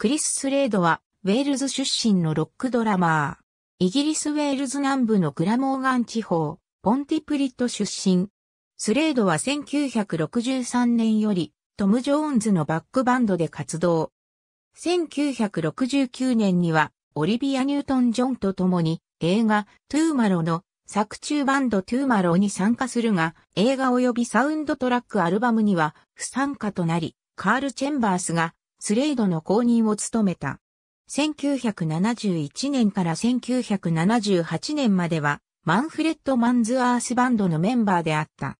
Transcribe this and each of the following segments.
クリス・スレードは、ウェールズ出身のロックドラマー。イギリス・ウェールズ南部のグラモーガン地方、ポンティプリット出身。スレードは1963年より、トム・ジョーンズのバックバンドで活動。1969年には、オリビア・ニュートン・ジョンと共に、映画、トゥーマロの作中バンドトゥーマロに参加するが、映画及びサウンドトラックアルバムには不参加となり、カール・チェンバースがスレイドの公認を務めた。1971年から1978年までは、マンフレッド・マンズ・アースバンドのメンバーであった。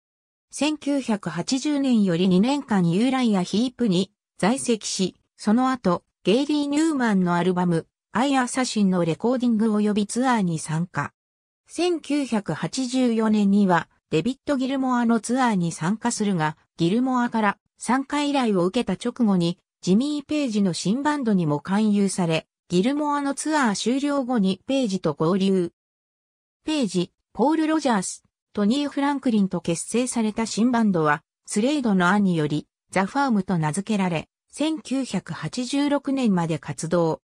1980年より2年間ユーライア・ヒープに在籍し、その後、ゲイリー・ニューマンのアルバム、アイ・アサシンのレコーディング及びツアーに参加。1984年には、デビッド・ギルモアのツアーに参加するが、ギルモアから参加依頼を受けた直後に、ジミー・ペイジの新バンドにも勧誘され、ギルモアのツアー終了後にペイジと合流。ペイジ、ポール・ロジャース、トニー・フランクリンと結成された新バンドは、スレイドの案により、ザ・ファームと名付けられ、1986年まで活動。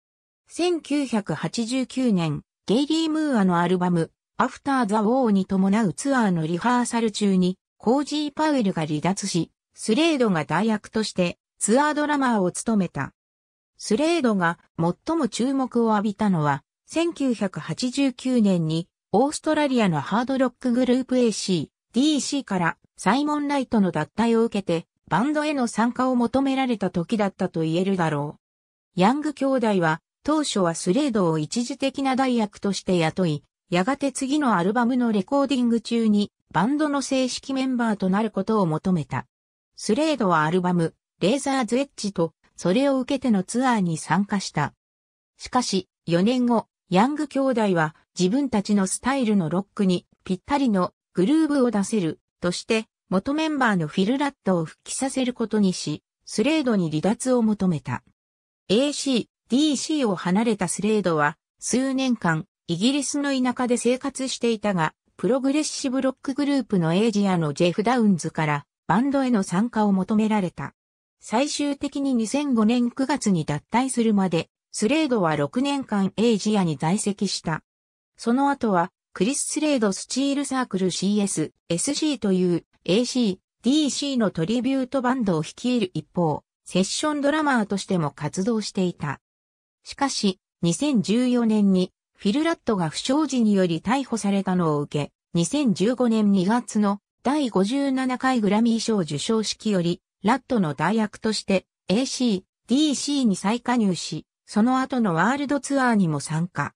1989年、ゲイリー・ムーアのアルバム、アフター・ザ・ウォーに伴うツアーのリハーサル中に、コージー・パウエルが離脱し、スレードが代役としてツアードラマーを務めた。スレードが最も注目を浴びたのは、1989年にオーストラリアのハードロックグループ AC、DC からサイモン・ライトの脱退を受けてバンドへの参加を求められた時だったと言えるだろう。ヤング兄弟は当初はスレードを一時的な代役として雇い、やがて次のアルバムのレコーディング中にバンドの正式メンバーとなることを求めた。スレードはアルバム、レーザーズエッジと、それを受けてのツアーに参加した。しかし、4年後、ヤング兄弟は自分たちのスタイルのロックにぴったりのグルーブを出せるとして元メンバーのフィルラットを復帰させることにし、スレードに離脱を求めた。AC、DC を離れたスレードは数年間イギリスの田舎で生活していたが、プログレッシブロックグループのエイジアのジェフ・ダウンズからバンドへの参加を求められた。最終的に2005年9月に脱退するまで、スレードは6年間エイジアに在籍した。その後は、クリス・スレードスチールサークル CS、SC という AC、DC のトリビュートバンドを率いる一方、セッションドラマーとしても活動していた。しかし、2014年にフィルラットが不祥事により逮捕されたのを受け、2015年2月の第57回グラミー賞受賞式よりラッドの代役として AC、DC に再加入し、その後のワールドツアーにも参加。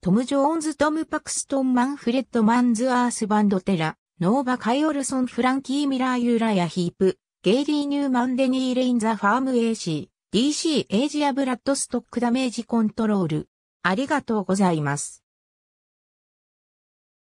トム・ジョーンズ・トム・パクストン・マンフレッド・マンズ・アース・バンド・テラ、ノーバ・カイオルソン・フランキー・ミラー・ユーラヤ・ヒープ、ゲイリー・ニューマン・デニー・レイン・ザ・ファーム AC、DC・ エイジア・ブラッド・ストック・ダメージ・コントロール。ありがとうございます。